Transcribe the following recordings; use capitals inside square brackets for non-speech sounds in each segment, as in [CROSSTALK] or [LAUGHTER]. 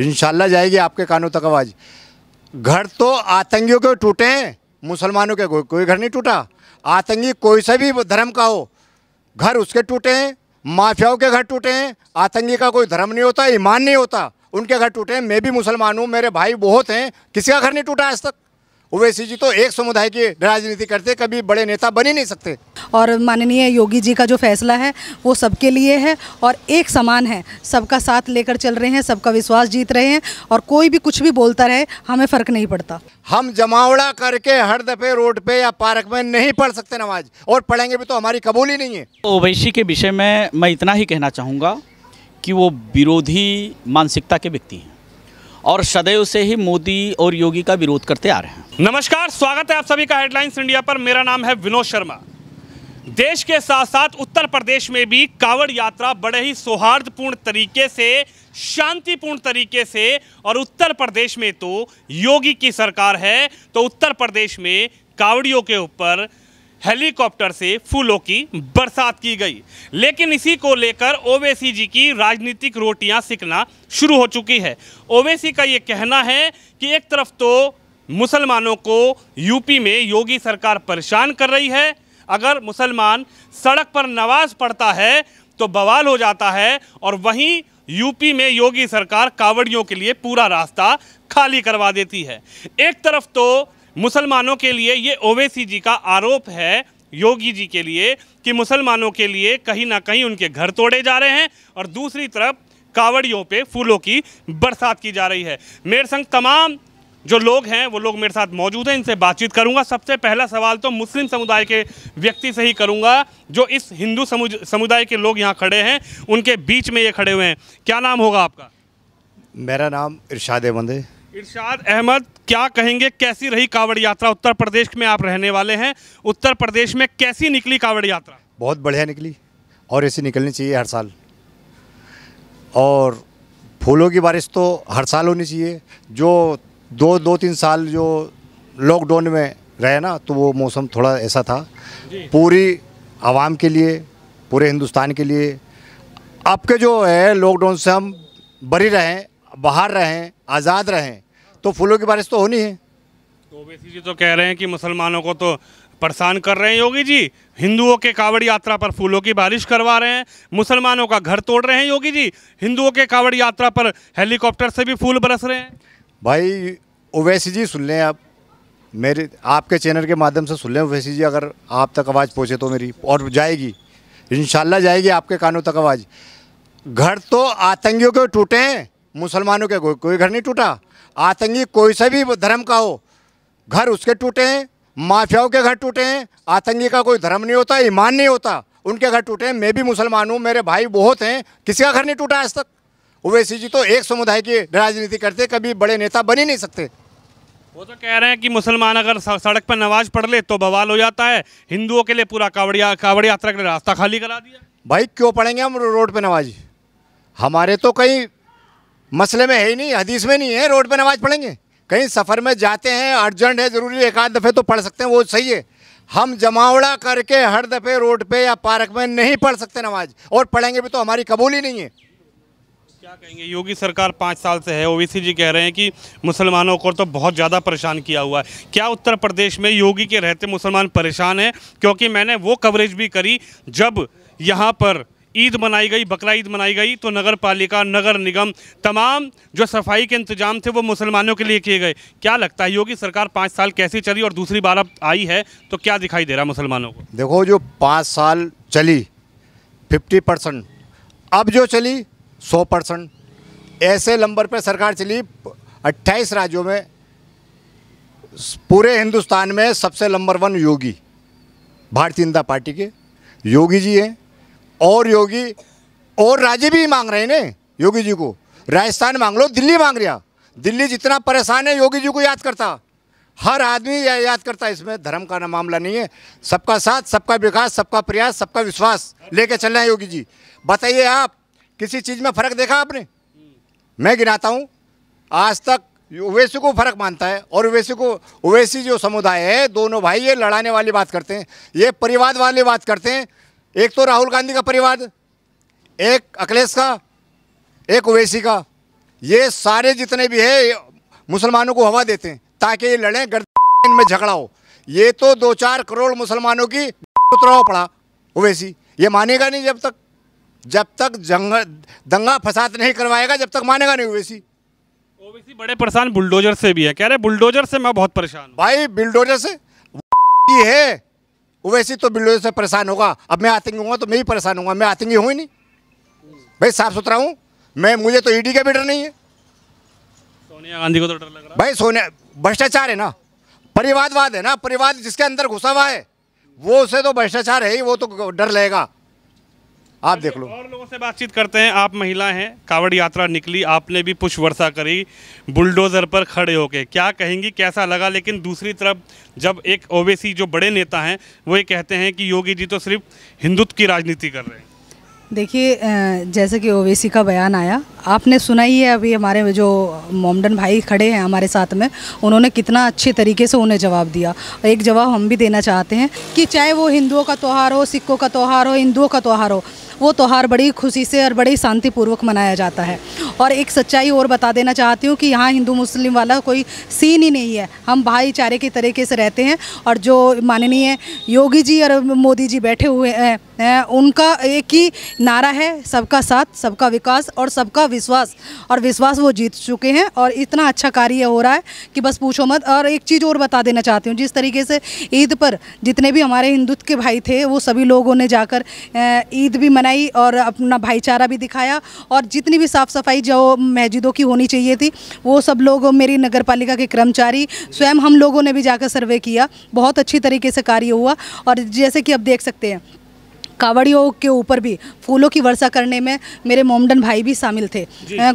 इन जाएगी आपके कानों तक आवाज़ घर तो आतंकियों के टूटे हैं मुसलमानों के कोई घर नहीं टूटा आतंकी कोई सा भी धर्म का हो घर उसके टूटे हैं माफियाओं के घर टूटे हैं आतंकी का कोई धर्म नहीं होता ईमान नहीं होता उनके घर टूटे हैं मैं भी मुसलमान हूँ मेरे भाई बहुत हैं किसी का घर नहीं टूटा आज तक ओवैसी जी तो एक समुदाय की राजनीति करते कभी बड़े नेता बन ही नहीं सकते और माननीय योगी जी का जो फैसला है वो सबके लिए है और एक समान है सबका साथ लेकर चल रहे हैं सबका विश्वास जीत रहे हैं और कोई भी कुछ भी बोलता रहे हमें फ़र्क नहीं पड़ता हम जमावड़ा करके हर दफे रोड पे या पार्क में नहीं पढ़ सकते नमाज और पढ़ेंगे भी तो हमारी कबूल ही नहीं है तो ओवैसी के विषय में मैं इतना ही कहना चाहूँगा कि वो विरोधी मानसिकता के व्यक्ति हैं और सदैव से ही मोदी और योगी का विरोध करते आ रहे हैं नमस्कार स्वागत है आप सभी का हेडलाइंस इंडिया पर मेरा नाम है विनोद शर्मा देश के साथ साथ उत्तर प्रदेश में भी कावड़ यात्रा बड़े ही सौहार्दपूर्ण तरीके से शांतिपूर्ण तरीके से और उत्तर प्रदेश में तो योगी की सरकार है तो उत्तर प्रदेश में कावड़ियों के ऊपर हेलीकॉप्टर से फूलों की बरसात की गई लेकिन इसी को लेकर ओवैसी जी की राजनीतिक रोटियां सिकना शुरू हो चुकी है ओवैसी का ये कहना है कि एक तरफ तो मुसलमानों को यूपी में योगी सरकार परेशान कर रही है अगर मुसलमान सड़क पर नमाज पढ़ता है तो बवाल हो जाता है और वहीं यूपी में योगी सरकार कावड़ियों के लिए पूरा रास्ता खाली करवा देती है एक तरफ तो मुसलमानों के लिए ये ओवैसी जी का आरोप है योगी जी के लिए कि मुसलमानों के लिए कहीं ना कहीं उनके घर तोड़े जा रहे हैं और दूसरी तरफ कावड़ियों पे फूलों की बरसात की जा रही है मेरे संग तमाम जो लोग हैं वो लोग मेरे साथ मौजूद हैं इनसे बातचीत करूंगा सबसे पहला सवाल तो मुस्लिम समुदाय के व्यक्ति से ही करूंगा जो इस हिंदू समुदाय के लोग यहाँ खड़े हैं उनके बीच में ये खड़े हुए हैं क्या नाम होगा आपका मेरा नाम इर्शाद अहमद है इरशाद अहमद क्या कहेंगे कैसी रही कांवड़ यात्रा उत्तर प्रदेश में आप रहने वाले हैं उत्तर प्रदेश में कैसी निकली कांवड़ यात्रा बहुत बढ़िया निकली और ऐसी निकलनी चाहिए हर साल और फूलों की बारिश तो हर साल होनी चाहिए जो दो दो तीन साल जो लॉकडाउन में रहे ना तो वो मौसम थोड़ा ऐसा था पूरी आवाम के लिए पूरे हिंदुस्तान के लिए आपके जो है लॉकडाउन से हम बरी रहें बाहर रहें आज़ाद रहें तो फूलों की बारिश तो होनी है तो ओवैसी जी तो कह रहे हैं कि मुसलमानों को तो परेशान कर रहे हैं योगी जी हिंदुओं के कावड़ यात्रा पर फूलों की बारिश करवा रहे हैं मुसलमानों का घर तोड़ रहे हैं योगी जी हिंदुओं के कावड़ यात्रा पर हेलीकॉप्टर से भी फूल बरस रहे हैं भाई ओवैसी जी सुन लें आप मेरे आपके चैनल के माध्यम से सुन लें ओवैसी जी अगर आप तक आवाज़ पहुँचे तो मेरी और जाएगी इन जाएगी आपके कानों तक आवाज़ घर तो आतंकियों के टूटे हैं मुसलमानों के कोई कोई घर नहीं टूटा आतंकी कोई से भी धर्म का हो घर उसके टूटे हैं माफियाओं के घर टूटे हैं आतंकी का कोई धर्म नहीं होता ईमान नहीं होता उनके घर टूटे हैं मैं भी मुसलमान हूँ मेरे भाई बहुत हैं किसी का घर नहीं टूटा आज तक ओवैसी जी तो एक समुदाय की राजनीति करते कभी बड़े नेता बन ही नहीं सकते वो तो कह रहे हैं कि मुसलमान अगर सड़क पर नमाज पढ़ ले तो बवाल हो जाता है हिंदुओं के लिए पूरा कावड़िया कावड़ यात्रा के लिए रास्ता खाली करा दिया भाई क्यों पढ़ेंगे हम रोड पर नमाज हमारे तो कहीं मसले में है ही नहीं हदीस में नहीं है रोड पर नमाज पढ़ेंगे कहीं सफ़र में जाते हैं अर्जेंट है ज़रूरी एक आध दफ़े तो पढ़ सकते हैं वो सही है हम जमावड़ा करके हर दफ़े रोड पे या पार्क में नहीं पढ़ सकते नमाज और पढ़ेंगे भी तो हमारी कबूल ही नहीं है क्या कहेंगे योगी सरकार पाँच साल से है ओवीसी जी कह रहे हैं कि मुसलमानों को तो बहुत ज़्यादा परेशान किया हुआ है क्या उत्तर प्रदेश में योगी के रहते मुसलमान परेशान हैं क्योंकि मैंने वो कवरेज भी करी जब यहाँ पर ईद मनाई गई बकरा ईद मनाई गई तो नगर पालिका नगर निगम तमाम जो सफाई के इंतजाम थे वो मुसलमानों के लिए किए गए क्या लगता है योगी सरकार पाँच साल कैसी चली और दूसरी बार अब आई है तो क्या दिखाई दे रहा है मुसलमानों को देखो जो पाँच साल चली फिफ्टी परसेंट अब जो चली सौ परसेंट ऐसे नंबर पर सरकार चली अट्ठाईस राज्यों में पूरे हिंदुस्तान में सबसे नंबर वन योगी भारतीय जनता पार्टी के योगी जी हैं और योगी और राज्य भी मांग रहे हैं योगी जी को राजस्थान मांग लो दिल्ली मांग रहा दिल्ली जितना परेशान है योगी जी को याद करता हर आदमी या याद करता है इसमें धर्म का ना मामला नहीं है सबका साथ सबका विकास सबका प्रयास सबका विश्वास लेके चल रहे हैं योगी जी बताइए आप किसी चीज़ में फ़र्क देखा आपने मैं गिनाता हूँ आज तक ओवैसी को फ़र्क मानता है और ओवैसी को ओवैसी जो समुदाय है दोनों भाई ये लड़ाने वाली बात करते हैं ये परिवाद वाली बात करते हैं एक तो राहुल गांधी का परिवार एक अखिलेश का एक ओवैसी का ये सारे जितने भी है मुसलमानों को हवा देते हैं ताकि ये लड़ें गर्द में झगड़ा हो ये तो दो चार करोड़ मुसलमानों की उतराव पड़ा ओवैसी ये मानेगा नहीं जब तक जब तक दंगा फसाद नहीं करवाएगा जब तक मानेगा नहीं ओवैसी ओवैसी बड़े परेशान बुलडोजर से भी है कह रहे बुलडोजर से मैं बहुत परेशान भाई बुलडोजर से [LAUGHS] है वैसे तो बिल्डर से परेशान होगा अब मैं आतंकी हूँ तो मैं ही परेशान हूँ मैं आतंकी हूँ ही नहीं भाई साफ सुथरा हूँ मैं मुझे तो ईडी e का भी डर नहीं है सोनिया गांधी को तो डर लग रहा भाई सोनिया भ्रष्टाचार है ना परिवादवाद है ना परिवाद जिसके अंदर घुसा हुआ है वो उसे तो भ्रष्टाचार है ही वो तो डर लगेगा आप देख लो और लोगों से बातचीत करते हैं आप महिला हैं कावड़ यात्रा निकली आपने भी पुष्प वर्षा करी बुलडोजर पर खड़े होके क्या कहेंगी कैसा लगा लेकिन दूसरी तरफ जब एक ओवेसी जो बड़े नेता हैं वो ये कहते हैं कि योगी जी तो सिर्फ हिंदुत्व की राजनीति कर रहे हैं देखिए जैसे कि ओवैसी का बयान आया आपने सुना ही है अभी हमारे जो मोमडन भाई खड़े हैं हमारे साथ में उन्होंने कितना अच्छे तरीके से उन्हें जवाब दिया एक जवाब हम भी देना चाहते हैं कि चाहे वो हिंदुओं का त्यौहार हो सिखों का त्यौहार हो हिंदुओं का त्यौहार हो वो त्यौहार बड़ी खुशी से और बड़ी शांतिपूर्वक मनाया जाता है और एक सच्चाई और बता देना चाहती हूँ कि यहाँ हिंदू मुस्लिम वाला कोई सीन ही नहीं है हम भाईचारे के तरीके से रहते हैं और जो माननीय योगी जी और मोदी जी बैठे हुए हैं उनका एक ही नारा है सबका साथ सबका विकास और सबका विश्वास और विश्वास वो जीत चुके हैं और इतना अच्छा कार्य हो रहा है कि बस पूछो मत और एक चीज़ और बता देना चाहती हूँ जिस तरीके से ईद पर जितने भी हमारे हिंदुत्व के भाई थे वो सभी लोगों ने जाकर ईद भी मनाई और अपना भाईचारा भी दिखाया और जितनी भी साफ़ सफाई जो मस्जिदों की होनी चाहिए थी वो सब लोग मेरी नगर पालिका के कर्मचारी स्वयं हम लोगों ने भी जाकर सर्वे किया बहुत अच्छी तरीके से कार्य हुआ और जैसे कि आप देख सकते हैं कावड़ियों के ऊपर भी फूलों की वर्षा करने में मेरे मोमडन भाई भी शामिल थे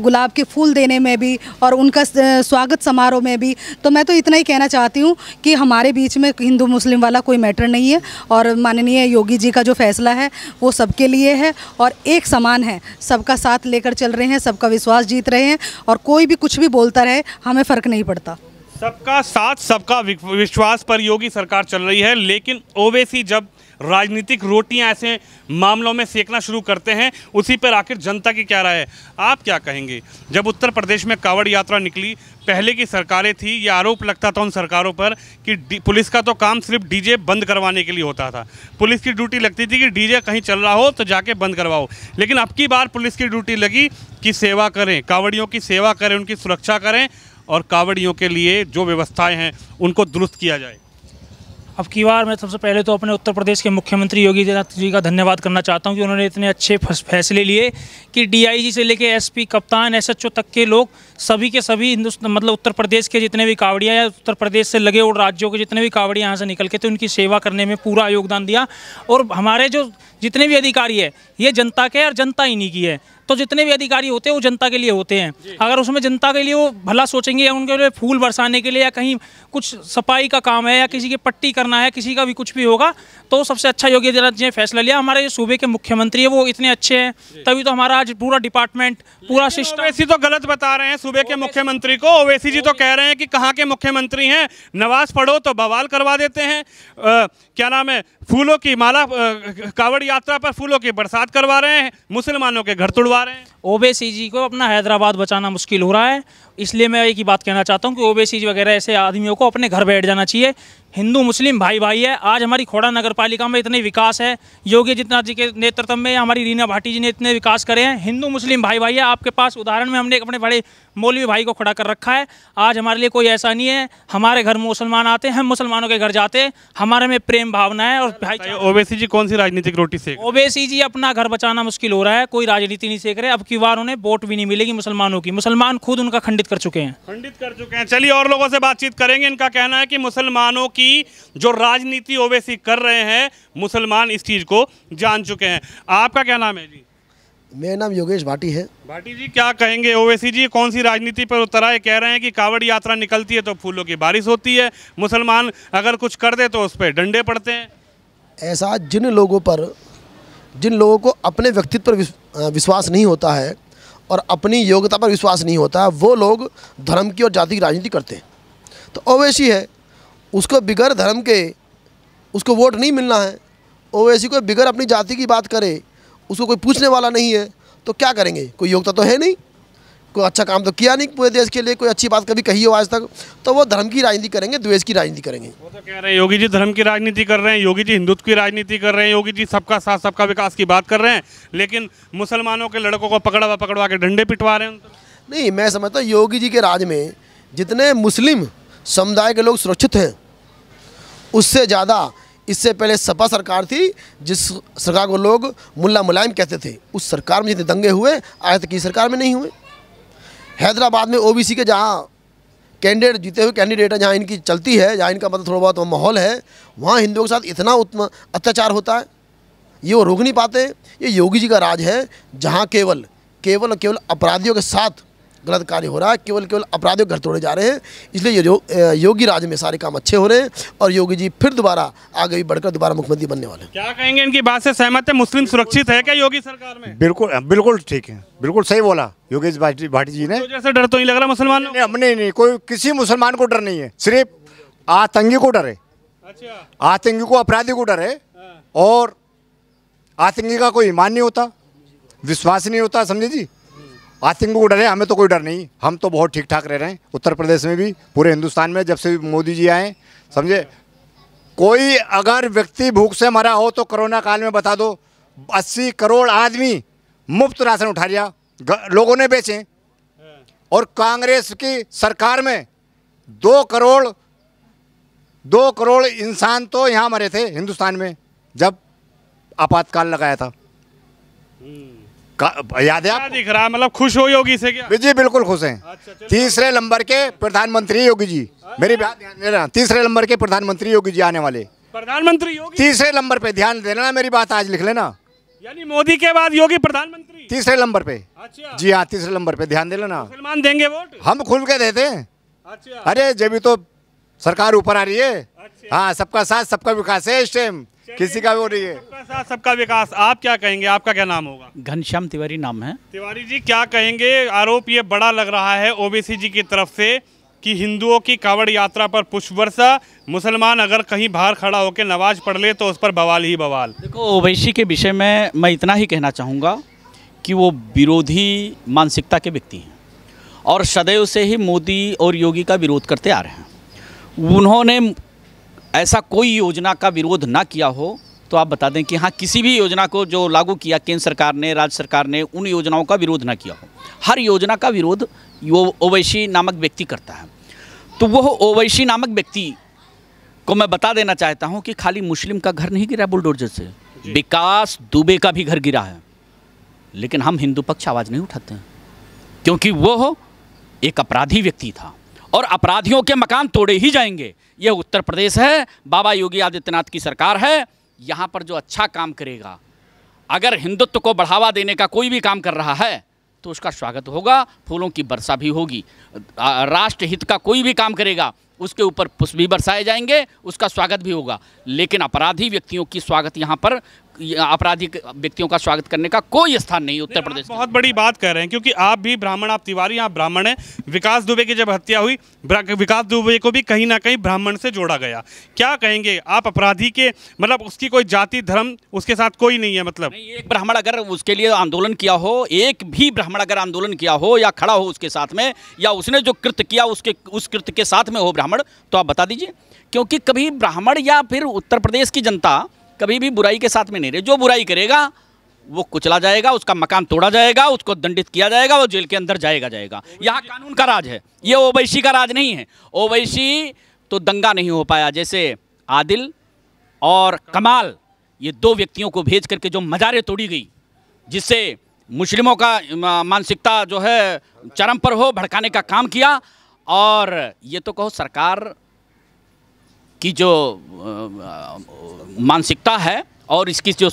गुलाब के फूल देने में भी और उनका स्वागत समारोह में भी तो मैं तो इतना ही कहना चाहती हूँ कि हमारे बीच में हिंदू मुस्लिम वाला कोई मैटर नहीं है और माननीय योगी जी का जो फैसला है वो सबके लिए है और एक समान है सबका साथ लेकर चल रहे हैं सबका विश्वास जीत रहे हैं और कोई भी कुछ भी बोलता रहे हमें फ़र्क नहीं पड़ता सबका साथ सबका विश्वास पर योगी सरकार चल रही है लेकिन ओवैसी जब राजनीतिक रोटियां ऐसे मामलों में सेकना शुरू करते हैं उसी पर आखिर जनता की क्या राय है आप क्या कहेंगे जब उत्तर प्रदेश में कावड़ यात्रा निकली पहले की सरकारें थी ये आरोप लगता था उन सरकारों पर कि पुलिस का तो काम सिर्फ डीजे बंद करवाने के लिए होता था पुलिस की ड्यूटी लगती थी कि डीजे कहीं चल रहा हो तो जाके बंद करवाओ लेकिन अब की बार पुलिस की ड्यूटी लगी कि सेवा करें कावड़ियों की सेवा करें उनकी सुरक्षा करें और कावड़ियों के लिए जो व्यवस्थाएं हैं उनको दुरुस्त किया जाए अब की बार मैं सबसे पहले तो अपने उत्तर प्रदेश के मुख्यमंत्री योगी आदित्यनाथ जी का धन्यवाद करना चाहता हूं कि उन्होंने इतने अच्छे फैसले लिए कि डीआईजी से लेकर एसपी कप्तान एसएचओ तक के लोग सभी के सभी हिंदुस्तान मतलब उत्तर प्रदेश के जितने भी कावड़ियाँ या उत्तर प्रदेश से लगे और राज्यों के जितने भी कावड़ियाँ यहाँ से निकल के थे उनकी सेवा करने में पूरा योगदान दिया और हमारे जो जितने भी अधिकारी है ये जनता के और जनता इन्हीं की है तो जितने भी अधिकारी होते हैं वो जनता के लिए होते हैं अगर उसमें जनता के लिए वो भला सोचेंगे या उनके लिए फूल बरसाने के लिए या कहीं कुछ सफाई का काम है या किसी की पट्टी करना है किसी का भी कुछ भी होगा तो सबसे अच्छा योगी आदित्यनाथ जी ने फैसला लिया हमारे जो सूबे के मुख्यमंत्री है वो इतने अच्छे हैं तभी तो हमारा आज पूरा डिपार्टमेंट पूरा सिस्टम ओवैसी तो गलत बता रहे हैं सूबे के मुख्यमंत्री को ओवैसी जी तो कह रहे हैं कि कहाँ के मुख्यमंत्री हैं नवाज पढ़ो तो बवाल करवा देते हैं क्या नाम है फूलों की माला कावड़ यात्रा पर फूलों की बरसात करवा रहे हैं मुसलमानों के घर तुड़वा करवा रहे हैं ओबीसी जी को अपना हैदराबाद बचाना मुश्किल हो रहा है इसलिए मैं एक ही बात कहना चाहता हूँ कि ओबीसी वगैरह ऐसे आदमियों को अपने घर बैठ जाना चाहिए हिंदू मुस्लिम भाई भाई है आज हमारी खोड़ा नगर पालिका में इतने विकास है योगी आदित्यनाथ जी के नेतृत्व में हमारी रीना भाटी जी ने इतने विकास करे हैं हिंदू मुस्लिम भाई भाई है आपके पास उदाहरण में हमने अपने बड़े मौलवी भाई को खड़ा कर रखा है आज हमारे लिए कोई ऐसा नहीं है हमारे घर मुसलमान आते हैं हम मुसलमानों के घर जाते हैं हमारे में प्रेम भावना है और भाई तो ओबेसी जी कौन सी राजनीतिक रोटी सेक ओबेसी जी अपना घर बचाना मुश्किल हो रहा है कोई राजनीति नहीं सेक रहे अब की बार उन्हें वोट भी नहीं मिलेगी मुसलमानों की मुसलमान खुद उनका खंडित कर चुके हैं खंडित कर चुके हैं चलिए और लोगों से बातचीत करेंगे इनका कहना है कि मुसलमानों की जो राजनीति ओबेसी कर रहे हैं मुसलमान इस चीज़ को जान चुके हैं आपका क्या नाम है जी मेरा नाम योगेश भाटी है भाटी जी क्या कहेंगे ओवैसी जी कौन सी राजनीति पर उतरा आए कह रहे हैं कि कावड़ यात्रा निकलती है तो फूलों की बारिश होती है मुसलमान अगर कुछ कर दे तो उस पर डंडे पड़ते हैं ऐसा जिन लोगों पर जिन लोगों को अपने व्यक्तित्व पर विश्वास नहीं होता है और अपनी योग्यता पर विश्वास नहीं होता है वो लोग धर्म की और जाति की राजनीति करते हैं तो ओवैसी है उसको बिगड़ धर्म के उसको वोट नहीं मिलना है ओवैसी को बिगड़ अपनी जाति की बात करे उसको कोई पूछने वाला नहीं है तो क्या करेंगे कोई योग्यता तो है नहीं कोई अच्छा काम तो किया नहीं पूरे देश के लिए कोई अच्छी बात कभी कही हो आज तक तो वो धर्म की राजनीति करेंगे द्वेष की राजनीति करेंगे वो तो कह रहे हैं योगी जी धर्म की राजनीति कर रहे हैं योगी जी हिंदुत्व की राजनीति कर रहे हैं योगी जी सबका साथ सबका विकास की बात कर रहे हैं लेकिन मुसलमानों के लड़कों को पकड़वा पकड़वा के डंडे पिटवा रहे हैं नहीं मैं समझता हूँ योगी जी के राज में जितने मुस्लिम समुदाय के लोग सुरक्षित हैं उससे ज़्यादा इससे पहले सपा सरकार थी जिस सरकार को लोग मुल्ला मुलायम कहते थे उस सरकार में जितने दंगे हुए आज तक की सरकार में नहीं हुए हैदराबाद में ओबीसी के जहाँ कैंडिडेट जीते हुए कैंडिडेट है जहाँ इनकी चलती है जहाँ इनका मतलब थोड़ा बहुत माहौल है वहाँ हिंदुओं के साथ इतना अत्याचार होता है ये वो रोक नहीं पाते ये योगी जी का राज है जहाँ केवल केवल केवल अपराधियों के साथ गलत कार्य हो रहा है केवल केवल अपराधियों घर तोड़े जा रहे हैं इसलिए यो, योगी राज में सारे काम अच्छे हो रहे हैं और योगी जी फिर दोबारा आगे भी बढ़कर दोबारा मुख्यमंत्री बनने वाले क्या कहेंगे इनकी बात से सहमत है मुस्लिम सुरक्षित है क्या योगी सरकार में बिल्कुल बिल्कुल ठीक है बिल्कुल सही बोला योगेश भाटी जी ने जैसे डर तो नहीं लग रहा मुसलमान हमने नहीं कोई किसी मुसलमान को डर नहीं है सिर्फ आतंकी को डर है अच्छा। आतंकी को अपराधी को डर है हाँ। और आतंकी का कोई ईमान नहीं होता विश्वास नहीं होता समझे जी आतंक को डर है हमें तो कोई डर नहीं हम तो बहुत ठीक ठाक रह रहे हैं उत्तर प्रदेश में भी पूरे हिंदुस्तान में जब से मोदी जी आए समझे कोई अगर व्यक्ति भूख से मरा हो तो कोरोना काल में बता दो अस्सी करोड़ आदमी मुफ्त राशन उठा लिया लोगों ने बेचे और कांग्रेस की सरकार में दो करोड़ दो करोड़ इंसान तो यहाँ मरे थे हिंदुस्तान में जब आपातकाल लगाया था हम्म। याद है दिख रहा है मतलब खुश हो योगी से क्या जी बिल्कुल खुश हैं अच्छा, तीसरे नंबर के प्रधानमंत्री योगी जी मेरी बात ध्यान देना तीसरे नंबर के प्रधानमंत्री योगी जी आने वाले प्रधानमंत्री योगी तीसरे नंबर पे ध्यान देना मेरी बात आज लिख लेना यानी मोदी के बाद योगी प्रधानमंत्री तीसरे नंबर पे अच्छा जी हाँ तीसरे नंबर पे ध्यान दे लेना मुसलमान देंगे वोट हम खुल के देते हैं अच्छा अरे जब तो सरकार ऊपर आ रही है अच्छा। हाँ सबका साथ सबका विकास है इस टाइम किसी का भी हो रही है सबका साथ सबका विकास आप क्या कहेंगे आपका क्या नाम होगा घनश्याम तिवारी नाम है तिवारी जी क्या कहेंगे आरोप ये बड़ा लग रहा है ओबीसी जी की तरफ से कि हिंदुओं की कावड़ यात्रा पर पुष्प वर्षा मुसलमान अगर कहीं बाहर खड़ा होकर नमाज पढ़ ले तो उस पर बवाल ही बवाल देखो ओवैसी के विषय में मैं इतना ही कहना चाहूँगा कि वो विरोधी मानसिकता के व्यक्ति हैं और सदैव से ही मोदी और योगी का विरोध करते आ रहे हैं उन्होंने ऐसा कोई योजना का विरोध ना किया हो तो आप बता दें कि हाँ किसी भी योजना को जो लागू किया केंद्र सरकार ने राज्य सरकार ने उन योजनाओं का विरोध ना किया हो हर योजना का विरोध वो ओवैसी नामक व्यक्ति करता है तो वह ओवैसी नामक व्यक्ति को मैं बता देना चाहता हूँ कि खाली मुस्लिम का घर नहीं गिरा बुलडोजर से विकास दुबे का भी घर गिरा है लेकिन हम हिंदू पक्ष आवाज़ नहीं उठाते हैं क्योंकि वह एक अपराधी व्यक्ति था और अपराधियों के मकान तोड़े ही जाएंगे ये उत्तर प्रदेश है बाबा योगी आदित्यनाथ की सरकार है यहाँ पर जो अच्छा काम करेगा अगर हिंदुत्व को बढ़ावा देने का कोई भी काम कर रहा है तो उसका स्वागत होगा फूलों की वर्षा भी होगी राष्ट्र हित का कोई भी काम करेगा उसके ऊपर पुष्प भी बरसाए जाएंगे उसका स्वागत भी होगा लेकिन अपराधी व्यक्तियों की स्वागत यहाँ पर आपराधिक व्यक्तियों का स्वागत करने का कोई स्थान नहीं उत्तर प्रदेश बहुत बड़ी बात कर रहे हैं क्योंकि आप भी ब्राह्मण आप तिवारी आप ब्राह्मण हैं विकास दुबे की जब हत्या हुई विकास दुबे को भी कहीं ना कहीं ब्राह्मण से जोड़ा गया क्या कहेंगे आप अपराधी के मतलब उसकी कोई जाति धर्म उसके साथ कोई नहीं है मतलब एक ब्राह्मण अगर उसके लिए आंदोलन किया हो एक भी ब्राह्मण अगर आंदोलन किया हो या खड़ा हो उसके साथ में या उसने जो कृत्य किया उसके उस कृत्य के साथ में हो ब्राह्मण तो आप बता दीजिए क्योंकि कभी ब्राह्मण या फिर उत्तर प्रदेश की जनता कभी भी बुराई के साथ में नहीं रहे जो बुराई करेगा वो कुचला जाएगा उसका मकान तोड़ा जाएगा उसको दंडित किया जाएगा वो जेल के अंदर जाएगा जाएगा यहाँ कानून का राज है ये ओवैसी का राज नहीं है ओवैसी तो दंगा नहीं हो पाया जैसे आदिल और कमाल ये दो व्यक्तियों को भेज करके जो मजारें तोड़ी गई जिससे मुस्लिमों का मानसिकता जो है चरम पर हो भड़काने का काम किया और ये तो कहो सरकार की जो मानसिकता है और इसकी जो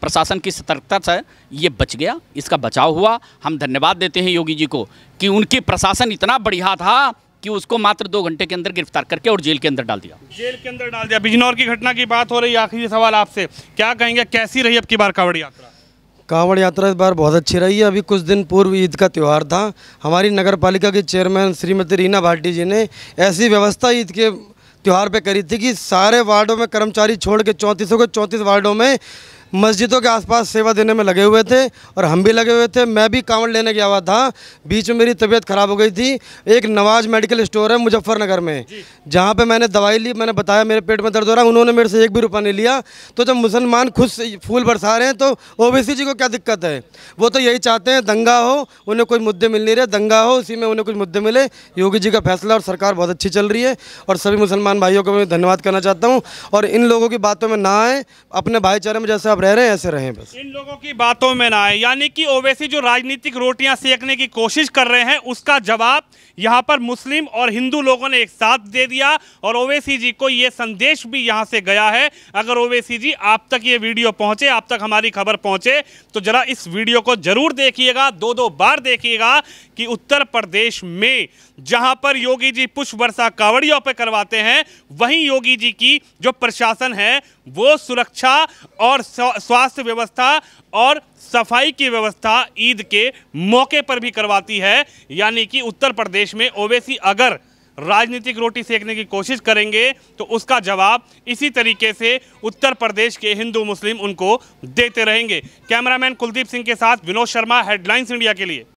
प्रशासन की सतर्कता है ये बच गया इसका बचाव हुआ हम धन्यवाद देते हैं योगी जी को कि उनकी प्रशासन इतना बढ़िया था कि उसको मात्र दो घंटे के अंदर गिरफ्तार करके और जेल के अंदर डाल दिया जेल के अंदर डाल दिया बिजनौर की घटना की बात हो रही है आखिरी सवाल आपसे क्या कहेंगे कैसी रही अब की बार कांवड़ यात्रा कांवड़ यात्रा इस बार बहुत अच्छी रही है अभी कुछ दिन पूर्व ईद का त्यौहार था हमारी नगर पालिका के चेयरमैन श्रीमती रीना भाटी जी ने ऐसी व्यवस्था ईद के त्यौहार पे करी थी कि सारे वार्डों में कर्मचारी छोड़ के चौंतीसों के चौंतीस वार्डों में मस्जिदों के आसपास सेवा देने में लगे हुए थे और हम भी लगे हुए थे मैं भी कांवड़ लेने गया हुआ था बीच में मेरी तबीयत ख़राब हो गई थी एक नवाज मेडिकल स्टोर है मुजफ्फरनगर में जहाँ पर मैंने दवाई ली मैंने बताया मेरे पेट में दर्द हो रहा उन्होंने मेरे से एक भी रुपया नहीं लिया तो जब मुसलमान खुद फूल बरसा रहे हैं तो ओ जी को क्या दिक्कत है वो तो यही चाहते हैं दंगा हो उन्हें कोई मुद्दे मिल नहीं रहे दंगा हो उसी में उन्हें कुछ मुद्दे मिले योगी जी का फैसला और सरकार बहुत अच्छी चल रही है और सभी मुसलमान भाइयों को मैं धन्यवाद करना चाहता हूँ और इन लोगों की बातों में ना आए अपने भाईचारे में जैसे आप रह रहे हैं ऐसे रहे बस इन लोगों की बातों में ना आए यानी कि ओवैसी जो राजनीतिक रोटियां सेकने की कोशिश कर रहे हैं उसका जवाब यहां पर मुस्लिम और हिंदू लोगों ने एक साथ दे दिया और ओवैसी जी को ये संदेश भी यहां से गया है अगर ओवैसी जी आप तक ये वीडियो पहुंचे आप तक हमारी खबर पहुंचे तो ज़रा इस वीडियो को ज़रूर देखिएगा दो दो बार देखिएगा कि उत्तर प्रदेश में जहां पर योगी जी पुष्प वर्षा कावड़ियों पर करवाते हैं वहीं योगी जी की जो प्रशासन है वो सुरक्षा और स्वास्थ्य व्यवस्था और सफाई की व्यवस्था ईद के मौके पर भी करवाती है यानी कि उत्तर प्रदेश में ओवैसी अगर राजनीतिक रोटी सेकने की कोशिश करेंगे तो उसका जवाब इसी तरीके से उत्तर प्रदेश के हिंदू मुस्लिम उनको देते रहेंगे कैमरामैन कुलदीप सिंह के साथ विनोद शर्मा हेडलाइंस इंडिया के लिए